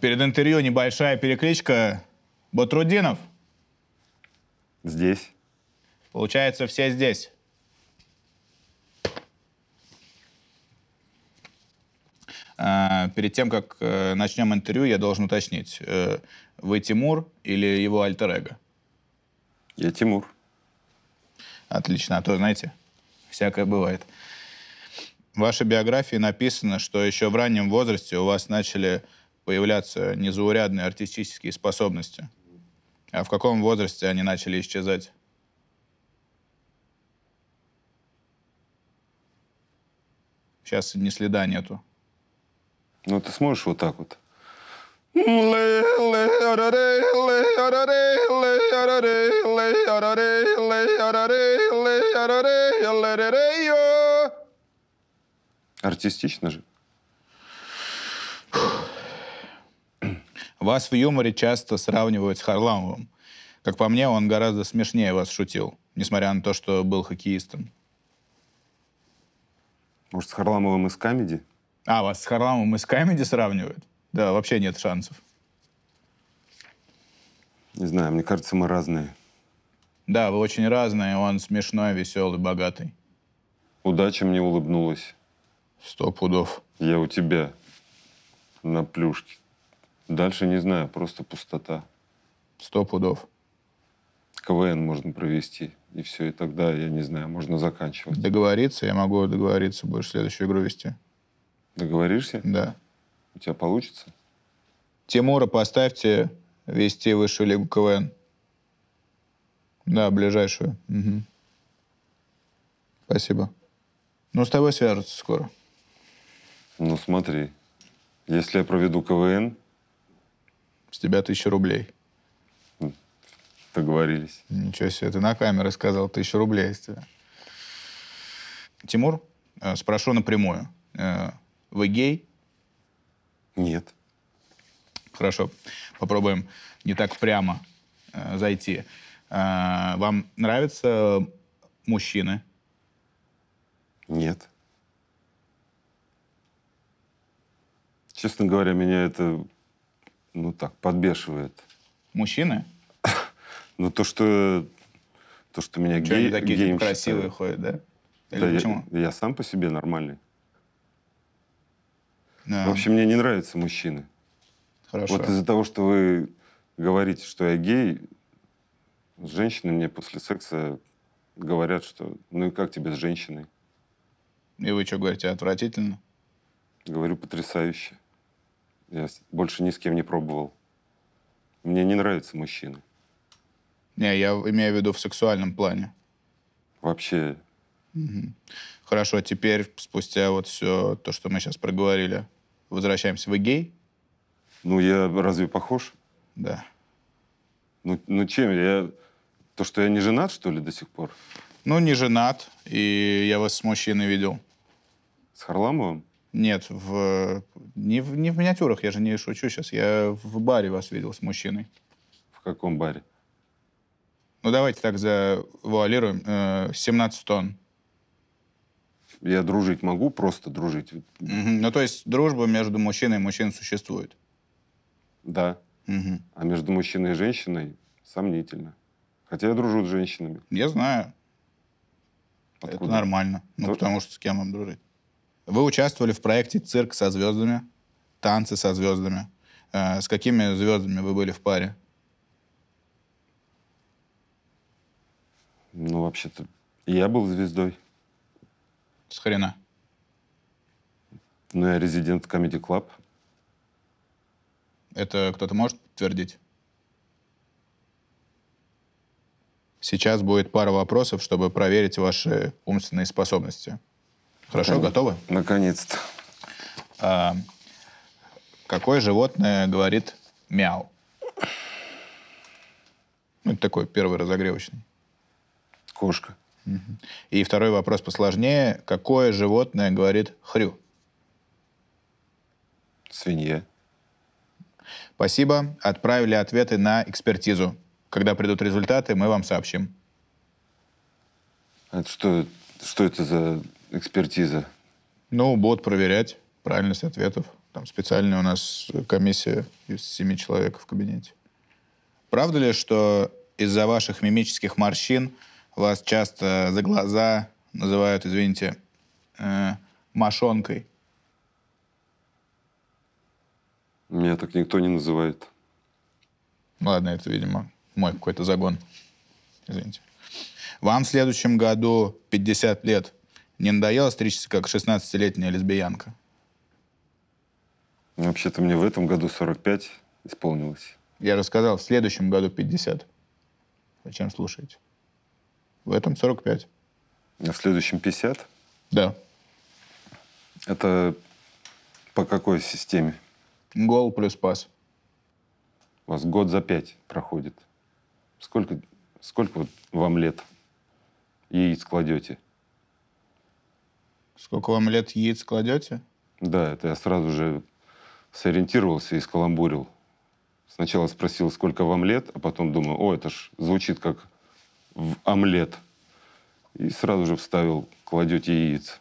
Перед интервью небольшая перекличка. Батрудинов. Здесь. Получается, все здесь. А, перед тем, как э, начнем интервью, я должен уточнить. Э, вы Тимур или его альтер -эго? Я Тимур. Отлично, а то, знаете, всякое бывает. В вашей биографии написано, что еще в раннем возрасте у вас начали появляться незаурядные артистические способности? А в каком возрасте они начали исчезать? Сейчас ни следа нету. Ну, ты сможешь вот так вот? Артистично же. Вас в юморе часто сравнивают с Харламовым. Как по мне, он гораздо смешнее вас шутил, несмотря на то, что был хоккеистом. Может, с Харламовым из комедии? А, вас с Харламовым из комедии сравнивают? Да, вообще нет шансов. Не знаю, мне кажется, мы разные. Да, вы очень разные. Он смешной, веселый, богатый. Удача мне улыбнулась. Сто пудов. Я у тебя на плюшке. Дальше не знаю, просто пустота. Сто пудов. КВН можно провести, и все, и тогда, я не знаю, можно заканчивать. Договориться, я могу договориться, будешь следующую игру вести. Договоришься? Да. У тебя получится? Тимура поставьте вести высшую лигу КВН. Да, ближайшую. Угу. Спасибо. Ну, с тобой свяжутся скоро. Ну, смотри, если я проведу КВН, тебя тысяча рублей. Договорились. Ничего себе, ты на камеру сказал тысячу рублей из тебя. Тимур, э, спрошу напрямую. Э, вы гей? Нет. Хорошо, попробуем не так прямо э, зайти. Э, вам нравятся мужчины? Нет. Честно говоря, меня это ну так, подбешивает. Мужчины? Ну то, что то, что меня Чего гей, они такие геем типа, красивые ходят, да? Или да почему? Я, я сам по себе нормальный. Да. Вообще мне не нравятся мужчины. Хорошо. Вот из-за того, что вы говорите, что я гей, с женщины мне после секса говорят, что ну и как тебе с женщиной? И вы что говорите, отвратительно? Говорю, потрясающе. Я больше ни с кем не пробовал. Мне не нравятся мужчины. Не, я имею в виду в сексуальном плане. Вообще. Угу. Хорошо, теперь, спустя вот все то, что мы сейчас проговорили, возвращаемся. Вы гей? Ну, я разве похож? Да. Ну, ну чем? Я... То, что я не женат, что ли, до сих пор? Ну, не женат, и я вас с мужчиной видел. С Харламовым? Нет, в, не, в, не в миниатюрах, я же не шучу сейчас. Я в баре вас видел с мужчиной. В каком баре? Ну, давайте так завуалируем. Э, 17 тонн. Я дружить могу, просто дружить. Угу. Ну, то есть дружба между мужчиной и мужчиной существует? Да. Угу. А между мужчиной и женщиной сомнительно. Хотя я дружу с женщинами. Я знаю. Откуда? Это нормально. Ну, Тоже? потому что с кем вам дружить? Вы участвовали в проекте «Цирк со звездами», «Танцы со звездами». Э, с какими звездами вы были в паре? Ну, вообще-то, я был звездой. С хрена? Ну, я резидент Comedy Club. Это кто-то может подтвердить? Сейчас будет пара вопросов, чтобы проверить ваши умственные способности. Хорошо, Наконец. готовы? Наконец-то. А, какое животное говорит мяу? Ну, это такой первый разогревочный. Кошка. Угу. И второй вопрос посложнее. Какое животное говорит хрю? Свинья. Спасибо. Отправили ответы на экспертизу. Когда придут результаты, мы вам сообщим. Это а что, что это за экспертиза? Ну, будут проверять правильность ответов. Там специальная у нас комиссия из семи человек в кабинете. Правда ли, что из-за ваших мимических морщин вас часто за глаза называют, извините, э, мошонкой? Меня так никто не называет. Ладно, это, видимо, мой какой-то загон. Извините. Вам в следующем году 50 лет. Не надоело стричься, как 16-летняя лесбиянка? Ну, вообще-то мне в этом году 45 исполнилось. Я рассказал, в следующем году 50. Зачем слушаете? В этом 45. А в следующем 50? Да. Это по какой системе? Гол плюс пас. У вас год за пять проходит. Сколько, сколько вот вам лет? И складете? Сколько вам лет яиц кладете? Да, это я сразу же сориентировался и скаламбурил. Сначала спросил, сколько вам лет, а потом думаю, о, это ж звучит как в омлет. И сразу же вставил, кладете яиц.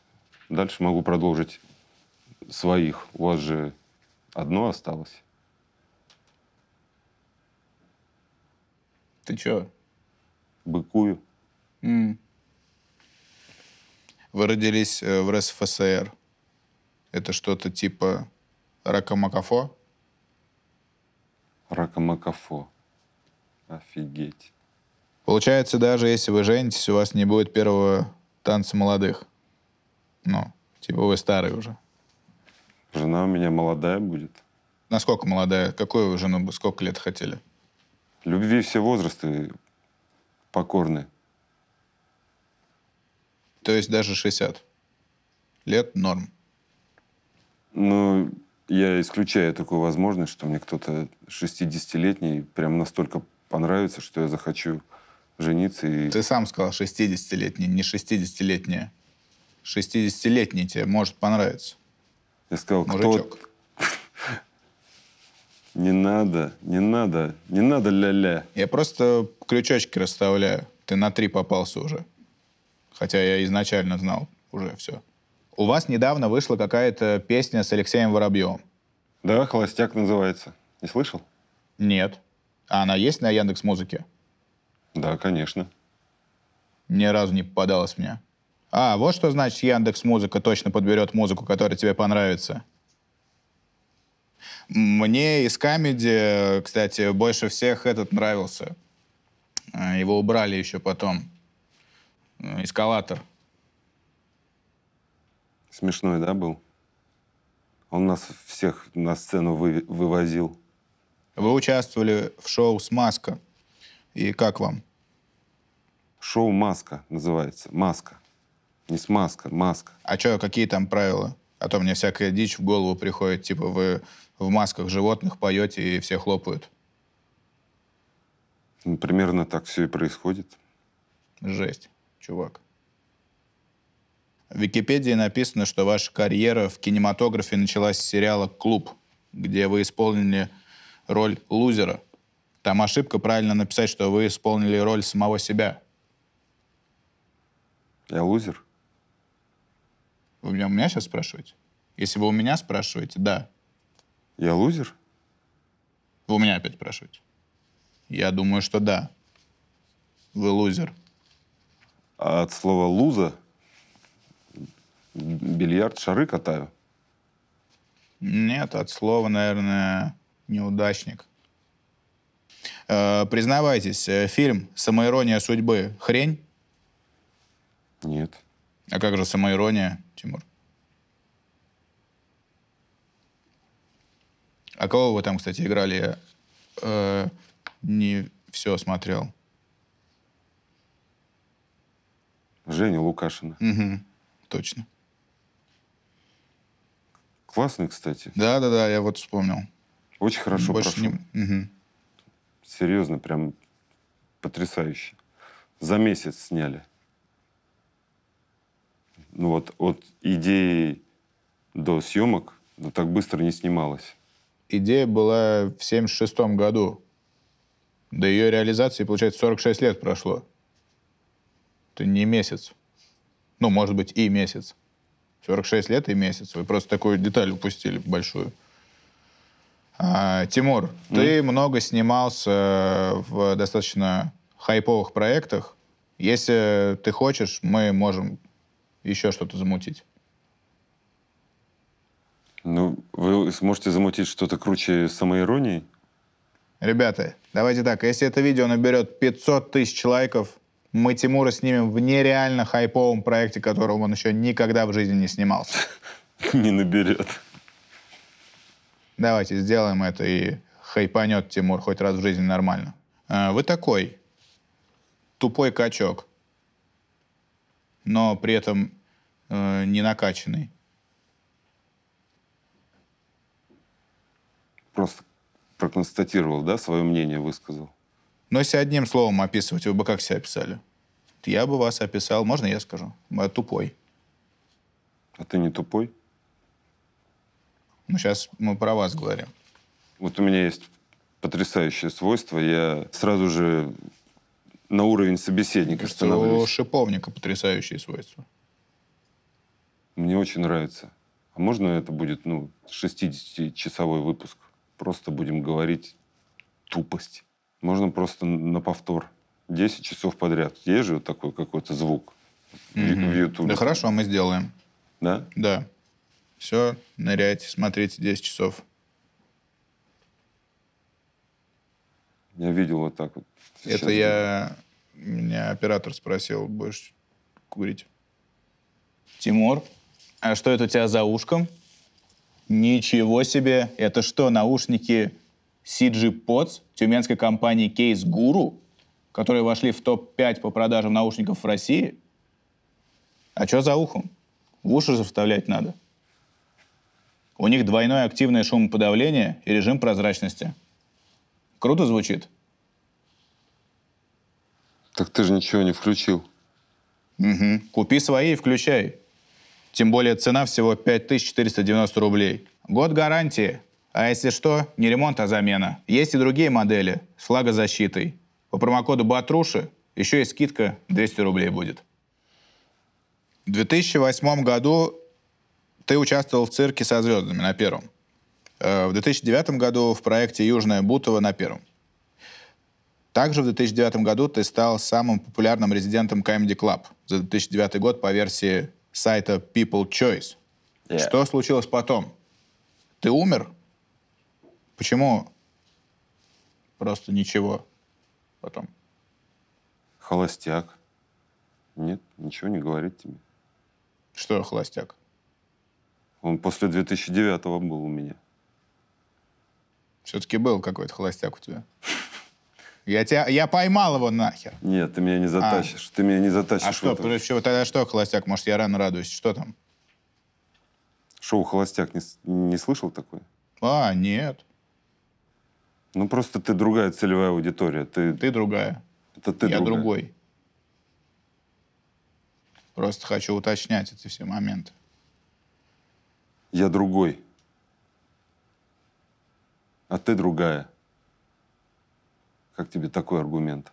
Дальше могу продолжить своих. У вас же одно осталось. Ты чё? Быкую. Mm. Вы родились э, в РСФСР. Это что-то типа ракомакафо? Ракомакафо. Офигеть. Получается, даже если вы женитесь, у вас не будет первого танца молодых. Ну, типа вы старый уже. Жена у меня молодая будет. Насколько молодая? Какую вы жену бы сколько лет хотели? Любви все возрасты покорны. То есть даже 60 лет норм? Ну, я исключаю такую возможность, что мне кто-то 60-летний прям настолько понравится, что я захочу жениться и... Ты сам сказал 60-летний, не 60-летняя. 60-летний тебе может понравиться. Я сказал, Мужичок. кто... Не надо, не надо, не надо ля-ля. Я просто крючочки расставляю. Ты на три попался уже хотя я изначально знал уже все. У вас недавно вышла какая-то песня с Алексеем Воробьевым. Да, «Холостяк» называется. Не слышал? Нет. А она есть на Яндекс Музыке? Да, конечно. Ни разу не попадалась мне. А, вот что значит Яндекс Музыка точно подберет музыку, которая тебе понравится. Мне из Камеди, кстати, больше всех этот нравился. Э, его убрали еще потом. Э, эскалатор. Смешной, да, был? Он нас всех на сцену вы, вывозил. Вы участвовали в шоу с Маска. И как вам? Шоу «Маска» называется. «Маска». Не смазка, маска, маска. А что, какие там правила? А то мне всякая дичь в голову приходит, типа вы в масках животных поете и все хлопают. Ну, примерно так все и происходит. Жесть чувак. В Википедии написано, что ваша карьера в кинематографе началась с сериала «Клуб», где вы исполнили роль лузера. Там ошибка правильно написать, что вы исполнили роль самого себя. Я лузер? Вы меня, у меня сейчас спрашиваете? Если вы у меня спрашиваете, да. Я лузер? Вы у меня опять спрашиваете? Я думаю, что да. Вы лузер. А от слова «луза» бильярд шары катаю. Нет, от слова, наверное, неудачник. Э, признавайтесь, э, фильм «Самоирония судьбы» хрень? Нет. А как же самоирония, Тимур? А кого вы там, кстати, играли? Я э, не все смотрел. Женя Лукашина. Угу. Точно. Классный, кстати. Да, да, да, я вот вспомнил. Очень хорошо Больше прошел. Не... Угу. Серьезно, прям потрясающе. За месяц сняли. Ну вот от идеи до съемок ну, так быстро не снималось. Идея была в 76 году. До ее реализации, получается, 46 лет прошло. Это не месяц. Ну, может быть, и месяц. 46 лет и месяц. Вы просто такую деталь упустили большую. А, Тимур, mm. ты много снимался в достаточно хайповых проектах. Если ты хочешь, мы можем еще что-то замутить. Ну, вы сможете замутить что-то круче самоиронии? Ребята, давайте так, если это видео наберет 500 тысяч лайков, мы Тимура снимем в нереально хайповом проекте, которого он еще никогда в жизни не снимался. Не наберет. Давайте сделаем это и хайпанет Тимур хоть раз в жизни нормально. Э, вы такой тупой качок, но при этом э, не накачанный. Просто проконстатировал, да, свое мнение высказал. Но если одним словом описывать, вы бы как себя описали? Я бы вас описал, можно я скажу? Я э, тупой. А ты не тупой? Ну, сейчас мы про вас говорим. Вот у меня есть потрясающее свойство. Я сразу же на уровень собеседника Кажется, становлюсь. У шиповника потрясающее свойство. Мне очень нравится. А можно это будет, ну, 60-часовой выпуск? Просто будем говорить тупость. Можно просто на повтор. 10 часов подряд. Есть же вот такой какой-то звук угу. в Ютубе. Да хорошо, мы сделаем. Да? Да. Все, ныряйте, смотрите 10 часов. Я видел вот так вот. Сейчас Это я... Меня оператор спросил, будешь курить? Тимур, а что это у тебя за ушком? Ничего себе! Это что, наушники CG Pods тюменской компании Case Guru, которые вошли в топ-5 по продажам наушников в России? А что за ухом? В уши же вставлять надо. У них двойное активное шумоподавление и режим прозрачности. Круто звучит? Так ты же ничего не включил. Угу. Купи свои и включай. Тем более цена всего 5490 рублей. Год гарантии. А если что, не ремонт, а замена. Есть и другие модели с флагозащитой. По промокоду Батруши еще и скидка 200 рублей будет. В 2008 году ты участвовал в цирке со звездами на первом. Э, в 2009 году в проекте «Южная Бутова» на первом. Также в 2009 году ты стал самым популярным резидентом Comedy Club за 2009 год по версии сайта People Choice. Yeah. Что случилось потом? Ты умер? Почему просто ничего потом? Холостяк. Нет, ничего не говорит тебе. Что холостяк? Он после 2009 го был у меня. Все-таки был какой-то холостяк у тебя. Я тебя, я поймал его нахер. Нет, ты меня не а. затащишь. А, ты меня не затащишь. А что, почему, тогда что, холостяк? Может, я рано радуюсь? Что там? Шоу «Холостяк» не, не слышал такое? А, нет. Ну просто ты другая целевая аудитория. Ты, ты другая. Это ты Я другая. другой. Просто хочу уточнять эти все моменты. Я другой. А ты другая. Как тебе такой аргумент?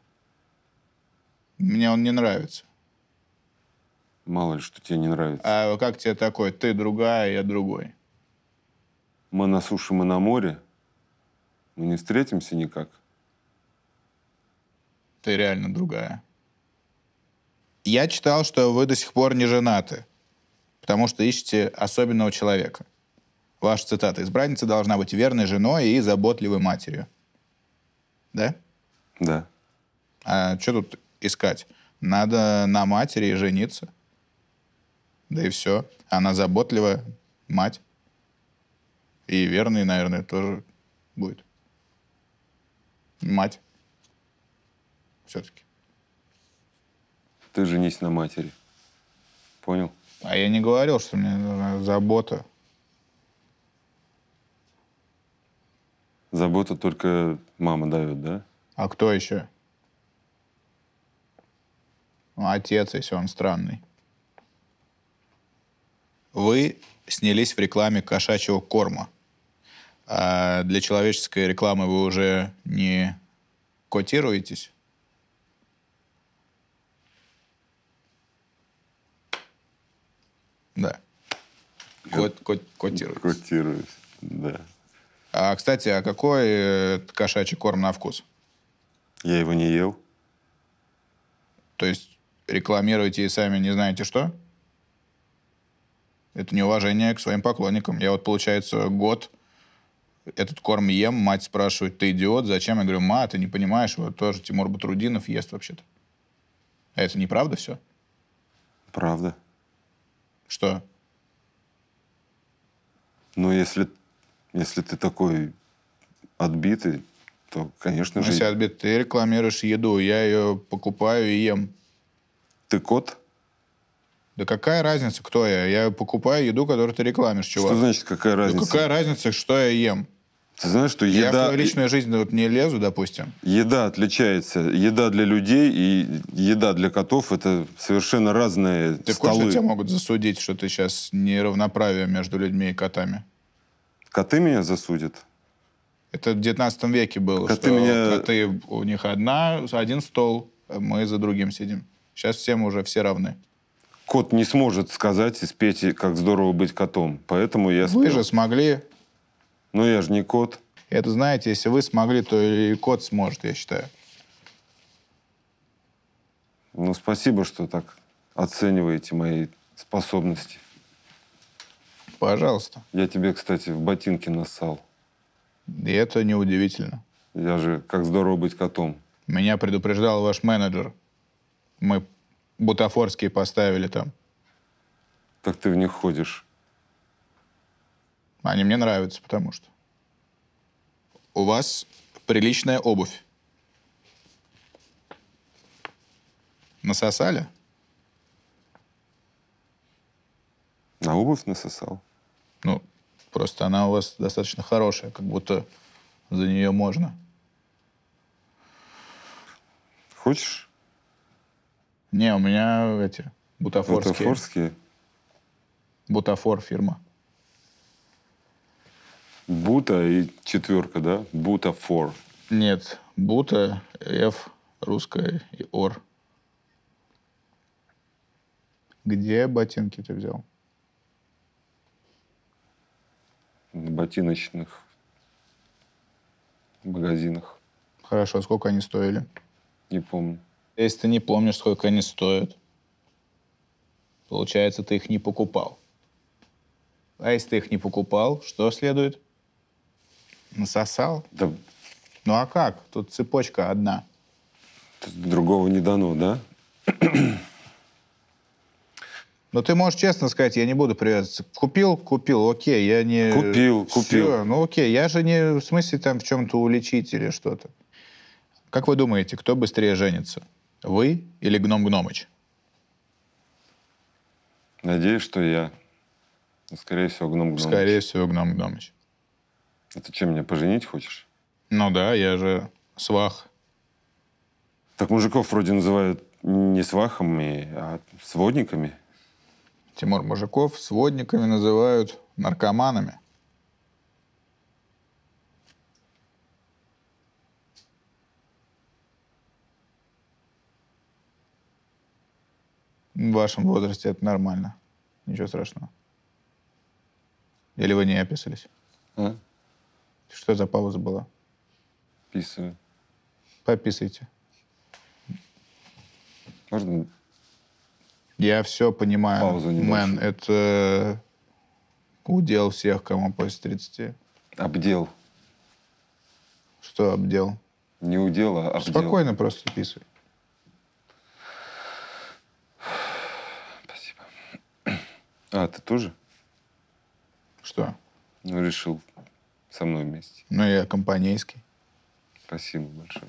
Мне он не нравится. Мало ли, что тебе не нравится. А как тебе такой? Ты другая, я другой. Мы на суше, мы на море. Мы не встретимся никак. Ты реально другая. Я читал, что вы до сих пор не женаты, потому что ищете особенного человека. Ваша цитата. Избранница должна быть верной женой и заботливой матерью. Да? Да. А что тут искать? Надо на матери жениться. Да и все. Она заботливая мать. И верный, наверное, тоже будет. Мать. Все-таки. Ты женись на матери. Понял? А я не говорил, что мне нужна забота. Заботу только мама дает, да? А кто еще? Ну, отец, если он странный. Вы снялись в рекламе кошачьего корма а для человеческой рекламы вы уже не котируетесь? Да. Кот, кот, котируюсь. Котируюсь, да. А, кстати, а какой э, кошачий корм на вкус? Я его не ел. То есть рекламируете и сами не знаете что? Это неуважение к своим поклонникам. Я вот, получается, год этот корм ем, мать спрашивает, ты идиот, зачем? Я говорю, ма, ты не понимаешь, вот тоже Тимур Батрудинов ест вообще-то. А это неправда все? Правда. Что? Ну, если, если ты такой отбитый, то, конечно ну, же... Если отбитый, ты рекламируешь еду, я ее покупаю и ем. Ты кот? Да какая разница, кто я? Я покупаю еду, которую ты рекламишь, чувак. Что значит, какая разница? Да какая разница, что я ем? Ты знаешь, что еда... Я в твою личную жизнь ну, вот не лезу, допустим. Еда отличается. Еда для людей и еда для котов — это совершенно разные ты столы. Ты в курсе, тебя могут засудить, что ты сейчас неравноправие между людьми и котами? Коты меня засудят? Это в 19 веке было, коты что меня... коты, у них одна, один стол, мы за другим сидим. Сейчас всем уже все равны кот не сможет сказать и спеть, как здорово быть котом. Поэтому я Вы же смогли. Ну я же не кот. Это, знаете, если вы смогли, то и кот сможет, я считаю. Ну, спасибо, что так оцениваете мои способности. Пожалуйста. Я тебе, кстати, в ботинке нассал. И это неудивительно. Я же как здорово быть котом. Меня предупреждал ваш менеджер. Мы бутафорские поставили там. Так ты в них ходишь. Они мне нравятся, потому что. У вас приличная обувь. Насосали? На обувь насосал. Ну, просто она у вас достаточно хорошая, как будто за нее можно. Хочешь? Не, у меня эти бутафорские. Бутафорские? Бутафор фирма. Бута и четверка, да? Бута фор. Нет, Бута, F, русская и ор. Где ботинки ты взял? В ботиночных магазинах. Хорошо, а сколько они стоили? Не помню. Если ты не помнишь, сколько они стоят, получается, ты их не покупал. А если ты их не покупал, что следует? Насосал? Да. Ну а как? Тут цепочка одна. Другого не дано, да? Но ну, ты можешь честно сказать, я не буду привязываться. Купил, купил, окей, я не... Купил, Все, купил. ну окей, я же не в смысле там в чем-то уличить или что-то. Как вы думаете, кто быстрее женится? Вы или Гном Гномыч? Надеюсь, что я. Ну, скорее всего, Гном Гномыч. Скорее всего, Гном Гномыч. А ты чем, меня поженить хочешь? Ну да, я же свах. Так мужиков вроде называют не свахами, а сводниками. Тимур, мужиков сводниками называют наркоманами. В вашем возрасте это нормально. Ничего страшного. Или вы не описались? А? Что за пауза была? Писаю. Пописайте. Можно? Я все понимаю. Паузу не Мэн, больше. это удел всех, кому после 30. Обдел. Что обдел? Не удел, а обдел. Спокойно просто писай. Спасибо. А, ты тоже? Что? Ну, решил со мной вместе. Ну, я компанейский. Спасибо большое.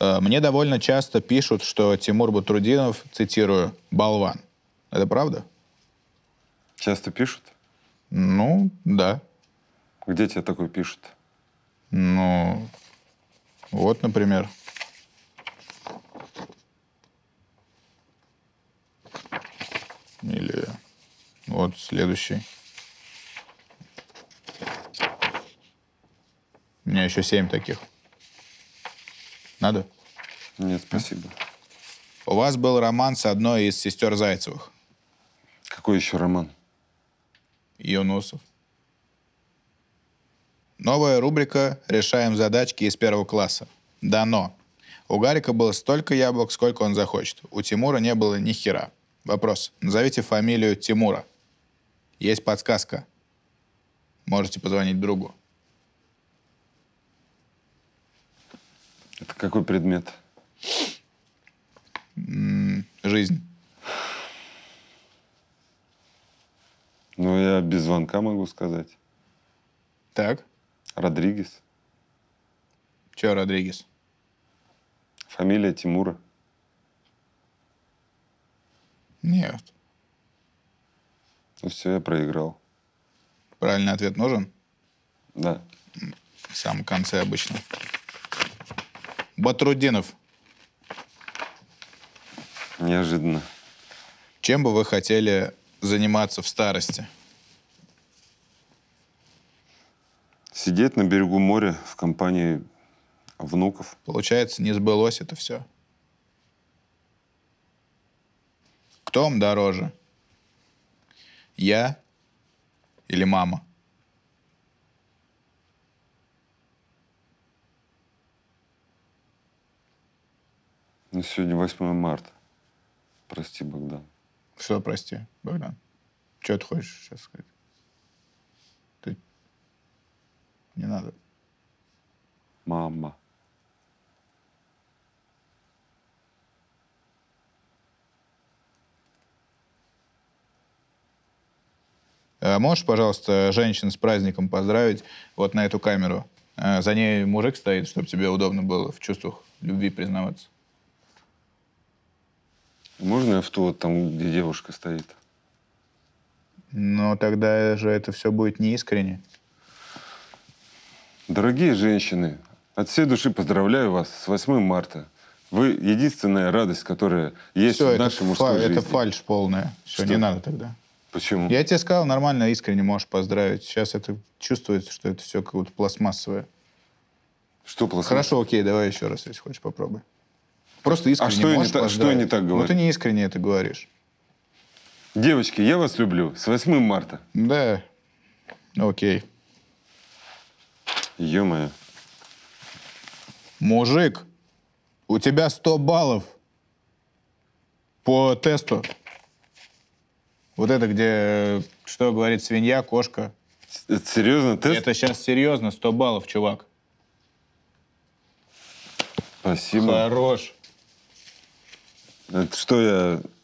Э, мне довольно часто пишут, что Тимур Батрудинов, цитирую, «болван». Это правда? Часто пишут? Ну, да. Где тебе такое пишут? Ну, вот, например. Или вот следующий. У меня еще семь таких. Надо? Нет, спасибо. А? У вас был роман с одной из сестер Зайцевых. Какой еще роман? Юнусов. Новая рубрика «Решаем задачки из первого класса». Дано. У Гарика было столько яблок, сколько он захочет. У Тимура не было ни хера. Вопрос. Назовите фамилию Тимура. Есть подсказка. Можете позвонить другу. Это какой предмет? Жизнь. Ну, я без звонка могу сказать. Так. Родригес. Че Родригес? Фамилия Тимура. Нет. Ну все, я проиграл. Правильный ответ нужен? Да. Сам конце обычно. Батрудинов. Неожиданно. Чем бы вы хотели заниматься в старости? Сидеть на берегу моря в компании внуков. Получается, не сбылось это все. Кто вам дороже? Я или мама? Ну, сегодня 8 марта. Прости, Богдан. Что прости, Богдан? Что ты хочешь сейчас сказать? Ты... Не надо. Мама. Э, можешь, пожалуйста, женщин с праздником поздравить вот на эту камеру? Э, за ней мужик стоит, чтобы тебе удобно было в чувствах любви признаваться. Можно я в ту там, где девушка стоит? Но тогда же это все будет неискренне. Дорогие женщины, от всей души поздравляю вас с 8 марта. Вы единственная радость, которая есть все, в нашей мужской фа- жизни. Это фальш полная. Все, что? не надо тогда. Почему? Я тебе сказал, нормально, искренне можешь поздравить. Сейчас это чувствуется, что это все как будто пластмассовое. Что пластмассовое? Хорошо, окей, давай еще раз, если хочешь, попробуй. Просто а искренне а что можешь не та, что я не так говорю? Ну ты не искренне это говоришь. Девочки, я вас люблю. С 8 марта. Да. Окей. Ё-моё. Мужик, у тебя 100 баллов по тесту. Вот это, где, что говорит свинья, кошка. Это серьезно? Тест? Это сейчас серьезно, 100 баллов, чувак. Спасибо. Хорош. Это что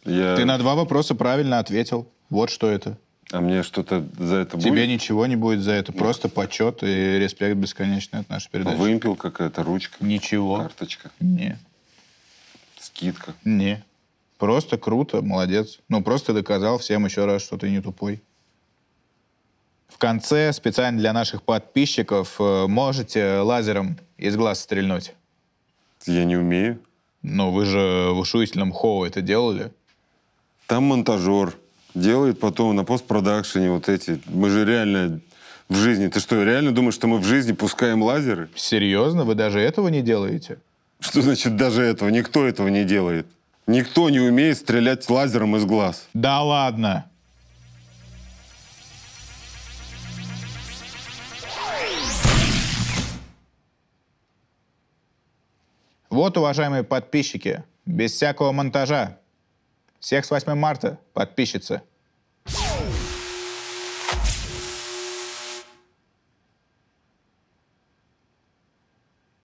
я, я... Ты на два вопроса правильно ответил. Вот что это. А мне что-то за это Тебе будет? Тебе ничего не будет за это. Нет. Ну. Просто почет и респект бесконечный от нашей передачи. Вымпел какая-то, ручка? Ничего. Карточка? Не. Скидка? Не. Просто круто, молодец. Ну, просто доказал всем еще раз, что ты не тупой. В конце, специально для наших подписчиков, э, можете лазером из глаз стрельнуть? Я не умею. Но вы же в Ушуительном Хоу это делали. Там монтажер делает потом на постпродакшене вот эти. Мы же реально в жизни. Ты что, реально думаешь, что мы в жизни пускаем лазеры? Серьезно? Вы даже этого не делаете? Что значит даже этого? Никто этого не делает. Никто не умеет стрелять лазером из глаз. Да ладно. Вот, уважаемые подписчики, без всякого монтажа. Всех с 8 марта, подписчицы.